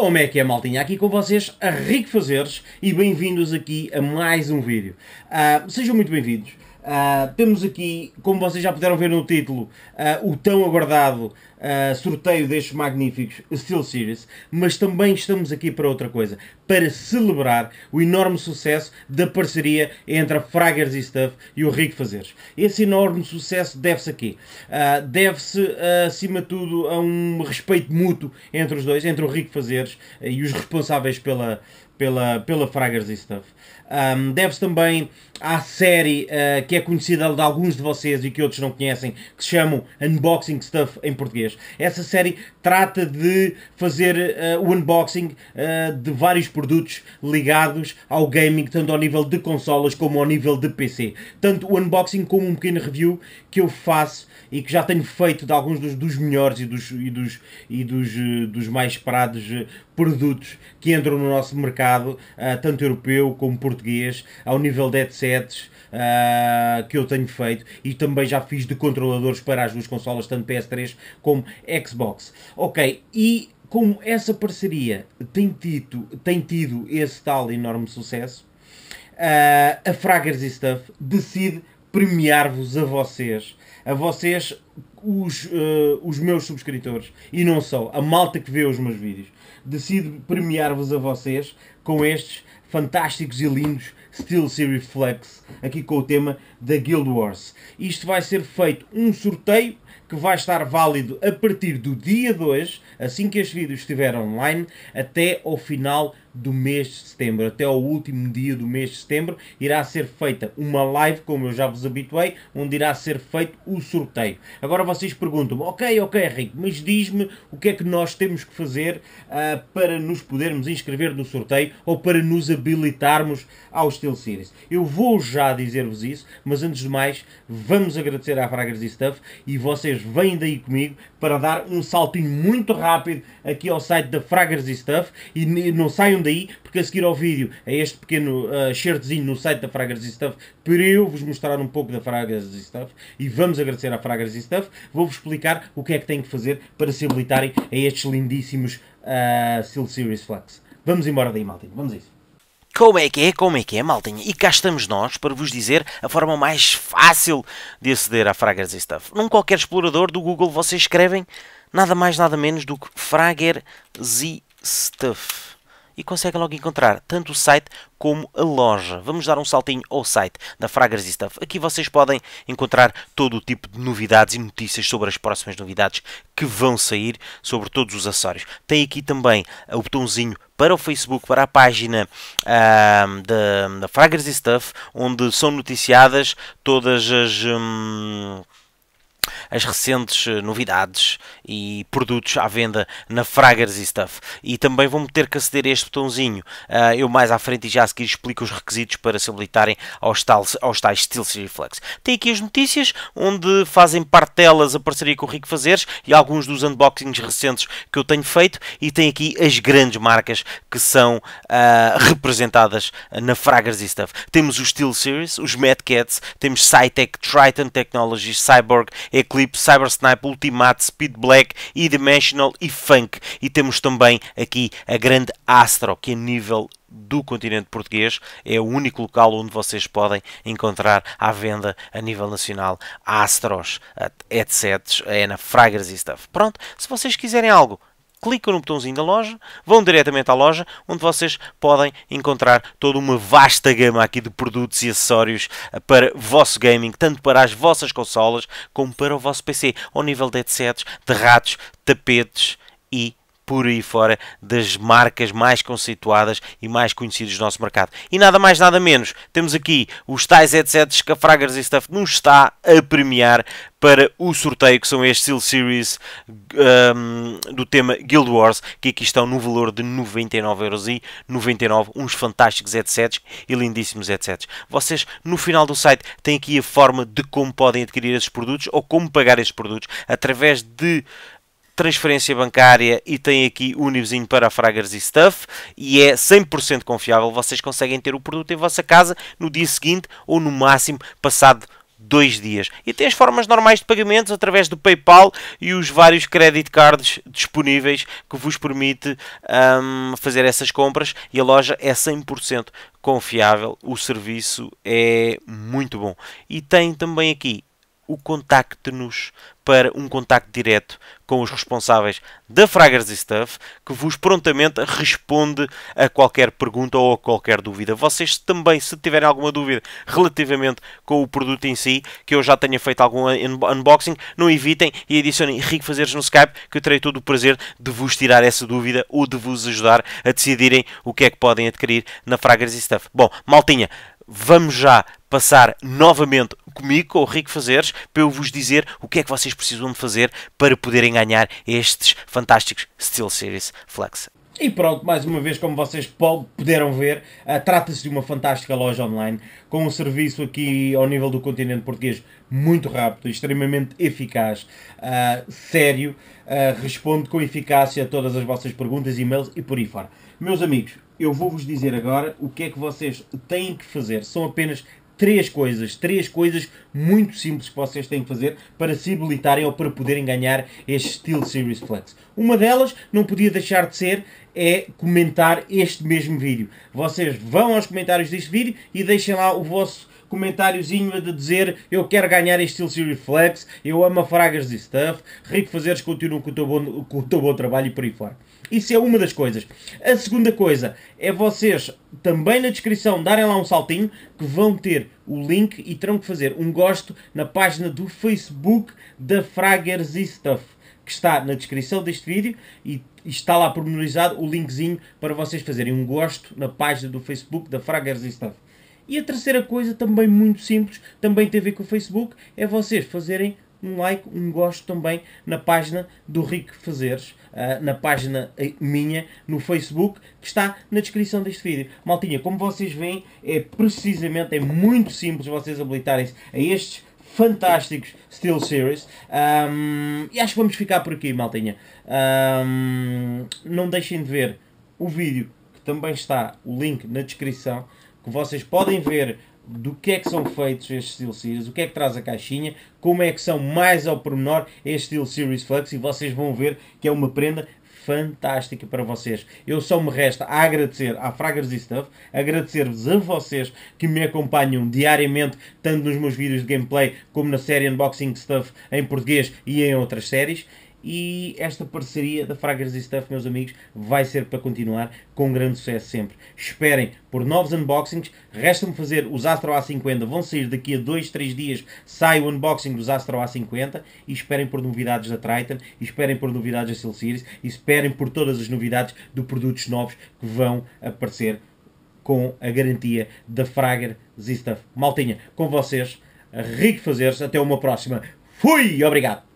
Como é que é, maltinha? Aqui com vocês, a Rico Fazeres, e bem-vindos aqui a mais um vídeo. Uh, sejam muito bem-vindos. Uh, temos aqui, como vocês já puderam ver no título, uh, o tão aguardado uh, sorteio destes magníficos Steel Series, mas também estamos aqui para outra coisa, para celebrar o enorme sucesso da parceria entre a Fraggers e Stuff e o Rico Fazeres. Esse enorme sucesso deve-se aqui, deve-se acima de tudo a um respeito mútuo entre os dois, entre o Rico Fazeres e os responsáveis pela, pela, pela Fraggers e Stuff. Um, Deve-se também à série uh, que é conhecida de alguns de vocês e que outros não conhecem, que se chama Unboxing Stuff em português. Essa série trata de fazer uh, o unboxing uh, de vários produtos ligados ao gaming, tanto ao nível de consolas como ao nível de PC. Tanto o unboxing como um pequeno review que eu faço e que já tenho feito de alguns dos, dos melhores e dos, e dos, e dos, dos mais esperados produtos que entram no nosso mercado, ah, tanto europeu como português, ao nível de headsets ah, que eu tenho feito e também já fiz de controladores para as duas consolas, tanto PS3 como Xbox. Ok, e como essa parceria tem, tido, tem tido esse tal enorme sucesso, ah, a Fraggers e Stuff decide premiar-vos a vocês, a vocês, os, uh, os meus subscritores, e não só, a malta que vê os meus vídeos. Decido premiar-vos a vocês com estes fantásticos e lindos Steel Series Flex, aqui com o tema da Guild Wars. Isto vai ser feito um sorteio que vai estar válido a partir do dia 2, assim que este vídeo estiver online, até ao final do mês de setembro, até ao último dia do mês de setembro, irá ser feita uma live, como eu já vos habituei, onde irá ser feito o sorteio. Agora vocês perguntam, ok, ok, Rico, mas diz-me o que é que nós temos que fazer uh, para nos podermos inscrever no sorteio ou para nos habilitarmos ao Steel Series. Eu vou já dizer-vos isso, mas antes de mais, vamos agradecer à Fraggers e Stuff e vocês vêm daí comigo para dar um saltinho muito rápido aqui ao site da Fraggers e Stuff e não saiam vendo aí, porque a seguir ao vídeo é este pequeno uh, ah, shirtzinho no site da e Stuff para eu vos mostrar um pouco da e Stuff e vamos agradecer à e Stuff. Vou-vos explicar o que é que têm que fazer para se habilitarem a estes lindíssimos uh, Series Flex. Vamos embora daí, maltinho. Vamos a isso. Como é que é, como é que é, maltinha? E cá estamos nós para vos dizer a forma mais fácil de aceder à Fraggers Stuff. Num qualquer explorador do Google vocês escrevem nada mais nada menos do que Fraggers Stuff e consegue logo encontrar tanto o site como a loja. Vamos dar um saltinho ao site da Fragrance Stuff. Aqui vocês podem encontrar todo o tipo de novidades e notícias sobre as próximas novidades que vão sair sobre todos os acessórios. Tem aqui também o botãozinho para o Facebook, para a página uh, da, da Fragrance Stuff, onde são noticiadas todas as... Um, as recentes eh, novidades e produtos à venda na Fraggers e Stuff. E também vão ter que aceder a este botãozinho. Uh, eu mais à frente e já a seguir explico os requisitos para se habilitarem aos, tal, aos tais Flex. Reflex. Tem aqui as notícias, onde fazem parte delas a parceria com o Rico Fazeres e alguns dos unboxings recentes que eu tenho feito. E tem aqui as grandes marcas que são uh, representadas na Fraggers e Stuff. Temos os Steel Series, os Mad Cats, temos SciTech, Triton Technologies, Cyborg Eclipse, Cyber Snipe, Ultimate, Speed Black, e Dimensional e Funk. E temos também aqui a grande Astro, que a nível do continente português é o único local onde vocês podem encontrar à venda a nível nacional Astros, eh, etc. É eh, na Fraggers e Stuff. Pronto, se vocês quiserem algo, clicam no botãozinho da loja, vão diretamente à loja, onde vocês podem encontrar toda uma vasta gama aqui de produtos e acessórios eh, para o vosso gaming, tanto para as vossas consolas como para o vosso PC, ao nível de headsets, de ratos, tapetes e por aí fora das marcas mais conceituadas e mais conhecidas do nosso mercado. E nada mais, nada menos, temos aqui os tais headsets que a Fraggers e Stuff nos está a premiar para o sorteio, que são estes Steel Series um, do tema Guild Wars, que aqui estão no valor de 99,99€, uns fantásticos headsets e lindíssimos headsets. Vocês, no final do site, têm aqui a forma de como podem adquirir esses produtos ou como pagar esses produtos, através de transferência bancária e tem aqui Univesinho para Fraggers e Stuff e é 100% confiável. Vocês conseguem ter o produto em vossa casa no dia seguinte ou no máximo passado dois dias. E tem as formas normais de pagamentos através do PayPal e os vários credit cards disponíveis que vos permite um, fazer essas compras e a loja é 100% confiável. O serviço é muito bom. E tem também aqui o contacte-nos para um contacto direto com os responsáveis da Fraggers Stuff, que vos prontamente responde a qualquer pergunta ou a qualquer dúvida. Vocês também, se tiverem alguma dúvida relativamente com o produto em si, que eu já tenha feito algum unboxing, não evitem e adicionem Rico Fazeres no Skype, que eu terei todo o prazer de vos tirar essa dúvida ou de vos ajudar a decidirem o que é que podem adquirir na Fraggers Stuff. Bom, maltinha, vamos já passar novamente comigo, com o Rico Fazeres, para eu vos dizer o que é que vocês precisam de fazer para poderem ganhar estes fantásticos Steel Series Flex. E pronto, mais uma vez, como vocês puderam ver, eh, trata-se de uma fantástica loja online, com um serviço aqui ao nível do continente português muito rápido, extremamente eficaz, uh, sério, uh, responde com eficácia a todas as vossas perguntas, e-mails e por aí fora. Meus amigos, eu vou-vos dizer agora o que é que vocês têm que fazer. São apenas três coisas, três coisas muito simples que vocês têm que fazer para se habilitarem ou para poderem ganhar este Steel Series Flex. Uma delas, não podia deixar de ser, é comentar este mesmo vídeo. Vocês vão aos comentários deste vídeo e deixem lá o vosso comentáriozinho a de dizer eu quero ganhar este Steel Series Flex, eu amo a Fragas e Stuff, Rico Fazeres continua com o, teu bom, com o teu bom trabalho e por aí fora. Isso é uma das coisas. A segunda coisa é vocês também na descrição darem lá um saltinho que vão ter o link e terão que fazer um gosto na página do Facebook da Fraggers e Stuff que está na descrição deste vídeo e está lá pormenorizado o linkzinho para vocês fazerem um gosto na página do Facebook da Fraggers e Stuff. E a terceira coisa, também muito simples, também tem a ver com o Facebook, é vocês fazerem um like, um gosto também na página do Rico Fazeres, ah, na página eh, minha, no Facebook, que está na descrição deste vídeo. Maltinha, como vocês veem, é precisamente, é muito simples vocês habilitarem-se a estes fantásticos Steel Series. Um, e acho que vamos ficar por aqui, maltinha. Um, não deixem de ver o vídeo, que também está o link na descrição que vocês podem ver do que é que são feitos estes Steel Series, o que é que traz a caixinha, como é que são mais ao pormenor estes Steel Series Flux e vocês vão ver que é uma prenda fantástica para vocês. Eu só me resta agradecer à Fraggers e Stuff, agradecer-vos a vocês que me acompanham diariamente, tanto nos meus vídeos de gameplay como na série Unboxing Stuff em português e em outras séries e esta parceria da Fraggers e Stuff, meus amigos, vai ser para continuar com grande sucesso sempre. Esperem por novos unboxings, resta-me fazer os Astro A50, vão sair daqui a 2, 3 dias, sai o unboxing dos Astro A50 e esperem por novidades da Triton, e esperem por novidades da Steel Series, e esperem por todas as novidades de produtos novos que vão aparecer com a garantia da Frager Zistaf. Maltinha, com vocês, rico se até uma próxima. Fui! Obrigado!